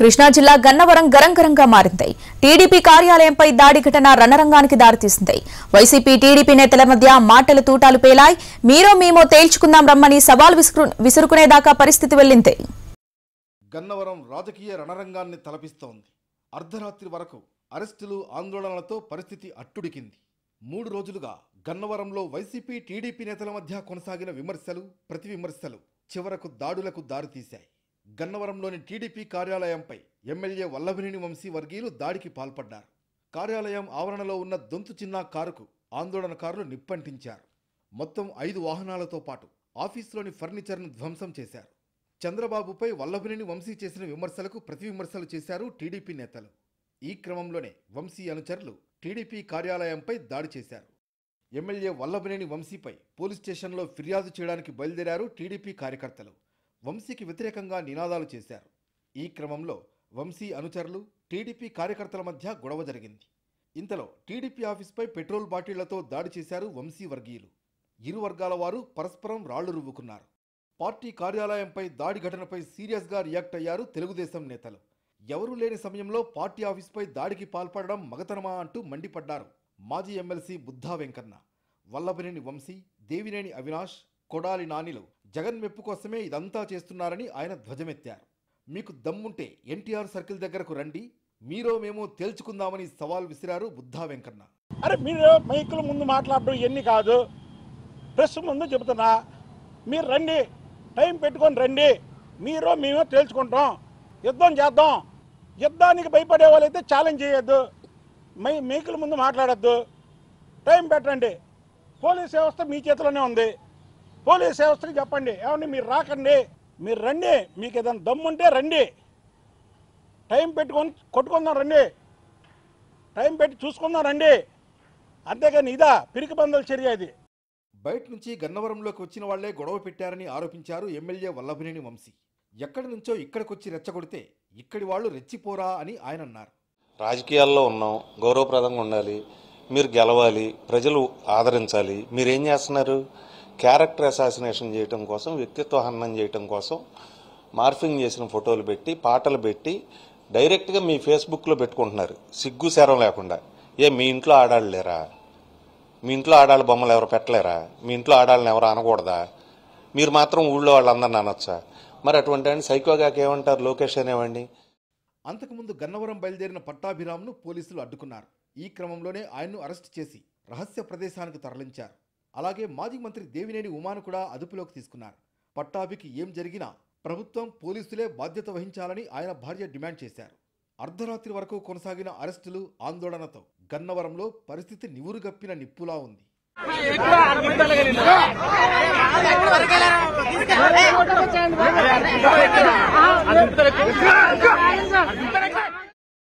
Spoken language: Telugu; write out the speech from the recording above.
కృష్ణా జిల్లా గన్నవరం గరంగరంగా మారింది టీడీపీ కార్యాలయంపై దాడి ఘటన రణరంగానికి దారితీసింది వైసీపీ టీడీపీ నేతల మధ్య మాటలు తూటాలు పేలాయి మీరో మేమో తేల్చుకుందాం రమ్మని సవాల్ విసురుకునేదాకా పరిస్థితి వెళ్లింది గన్నవరం రాజకీయ రణరంగాన్ని తలపిస్తోంది అర్ధరాత్రి వరకు అరెస్టులు ఆందోళనలతో పరిస్థితి అట్టుడికింది మూడు రోజులుగా గన్నవరంలో వైసీపీ టీడీపీ నేతల మధ్య కొనసాగిన విమర్శలు విమర్శలు చివరకు దాడులకు దారితీశాయి గన్నవరంలోని టీడీపీ కార్యాలయంపై ఎమ్మెల్యే వల్లభనేని వంశీ వర్గీయులు దాడికి పాల్పడ్డారు కార్యాలయం ఆవరణలో ఉన్న దొంతు చిన్న కారుకు ఆందోళనకారులు నిప్పంటించారు మొత్తం ఐదు వాహనాలతో పాటు ఆఫీసులోని ఫర్నిచర్ను ధ్వంసం చేశారు చంద్రబాబుపై వల్లభనేని వంశీ చేసిన విమర్శలకు ప్రతి విమర్శలు చేశారు టీడీపీ నేతలు ఈ క్రమంలోనే వంశీ అనుచరులు టీడీపీ కార్యాలయంపై దాడి చేశారు ఎమ్మెల్యే వల్లభనేని వంశీపై పోలీస్ స్టేషన్లో ఫిర్యాదు చేయడానికి బయలుదేరారు టీడీపీ కార్యకర్తలు వంశీకి వ్యతిరేకంగా నినాదాలు చేశారు ఈ క్రమంలో వంశీ అనుచరులు టీడీపీ కార్యకర్తల మధ్య గొడవ జరిగింది ఇంతలో టీడీపీ ఆఫీస్పై పెట్రోల్ బాటిళ్లతో దాడి చేశారు వంశీ వర్గీయులు ఇరు వర్గాల వారు పరస్పరం రాళ్లు రువ్వుకున్నారు పార్టీ కార్యాలయంపై దాడి ఘటనపై సీరియస్గా రియాక్ట్ అయ్యారు తెలుగుదేశం నేతలు ఎవరూ లేని సమయంలో పార్టీ ఆఫీస్పై దాడికి పాల్పడడం మగతనమా అంటూ మండిపడ్డారు మాజీ ఎమ్మెల్సీ బుద్ధా వెంకన్న వల్లభనేని వంశీ దేవినేని అవినాష్ కొడాలి నానిలు జగన్ మెప్పు కోసమే ఇదంతా చేస్తున్నారని ఆయన ధ్వజమెత్తారు మీకు దమ్ముంటే ఎన్టీఆర్ సర్కిల్ దగ్గరకు రండి మీరో మేము తేల్చుకుందామని సవాల్ విసిరారు బుద్ధా వెంకన్న అరే మీరు మైకుల ముందు మాట్లాడడం ఇవన్నీ కాదు ప్రెస్ ముందు చెబుతున్నా మీరు రండి టైం పెట్టుకొని రండి మీరు మేము తేల్చుకుంటాం యుద్ధం చేద్దాం యుద్ధానికి భయపడే వాళ్ళైతే ఛాలెంజ్ చేయొద్దు మై మేకుల ముందు మాట్లాడద్దు టైం పెట్టండి పోలీస్ వ్యవస్థ మీ చేతిలోనే ఉంది పోలీస్ వ్యవస్థకి చెప్పండి ఏమండి మీరు రాకండి మీరు రండి మీకు ఏదైనా దమ్ముంటే రండి టైం పెట్టుకొని కొట్టుకుందాం రండి టైం పెట్టి చూసుకుందాం రండి అంతేగాని ఇదా పిరికి బందల చర్య ఇది బయట నుంచి గన్నవరంలోకి వచ్చిన వాళ్లే గొడవ పెట్టారని ఆరోపించారు ఎమ్మెల్యే వల్లభనేని వంశీ ఎక్కడి నుంచో ఇక్కడికొచ్చి రెచ్చగొడితే ఇక్కడి వాళ్ళు రెచ్చిపోరా అని ఆయన అన్నారు రాజకీయాల్లో ఉన్నాం గౌరవప్రదంగా ఉండాలి మీరు గెలవాలి ప్రజలు ఆదరించాలి మీరేం చేస్తున్నారు క్యారెక్టర్ అసాసినేషన్ చేయటం కోసం వ్యక్తిత్వ హననం చేయటం కోసం మార్ఫింగ్ చేసిన ఫోటోలు పెట్టి పాటలు పెట్టి డైరెక్ట్గా మీ ఫేస్బుక్లో పెట్టుకుంటున్నారు సిగ్గు శరం లేకుండా ఏ మీ ఇంట్లో ఆడాళ్ళు లేరా మీ ఇంట్లో ఆడాళ్ళ బొమ్మలు ఎవరు పెట్టలేరా మీ ఇంట్లో ఆడాళ్ళని ఎవరు అనకూడదా మీరు మాత్రం ఊళ్ళో వాళ్ళందరిని అనొచ్చా మరి అటువంటి అండి సైకోగాకి ఏమంటారు లోకేష్ అనేవండి అంతకుముందు గన్నవరం బయలుదేరిన పట్టాభిరామ్ను పోలీసులు అడ్డుకున్నారు ఈ క్రమంలోనే ఆయన్ను అరెస్ట్ చేసి రహస్య ప్రదేశానికి తరలించారు అలాగే మాజీ మంత్రి దేవినేని ఉమాను కూడా అదుపులోకి తీసుకున్నారు పట్టాభికి ఏం జరిగినా ప్రభుత్వం పోలీసులే బాధ్యత వహించాలని ఆయన భార్య డిమాండ్ చేశారు అర్ధరాత్రి వరకు కొనసాగిన అరెస్టులు ఆందోళనతో గన్నవరంలో పరిస్థితి నివురుగప్పిన నిప్పులా ఉంది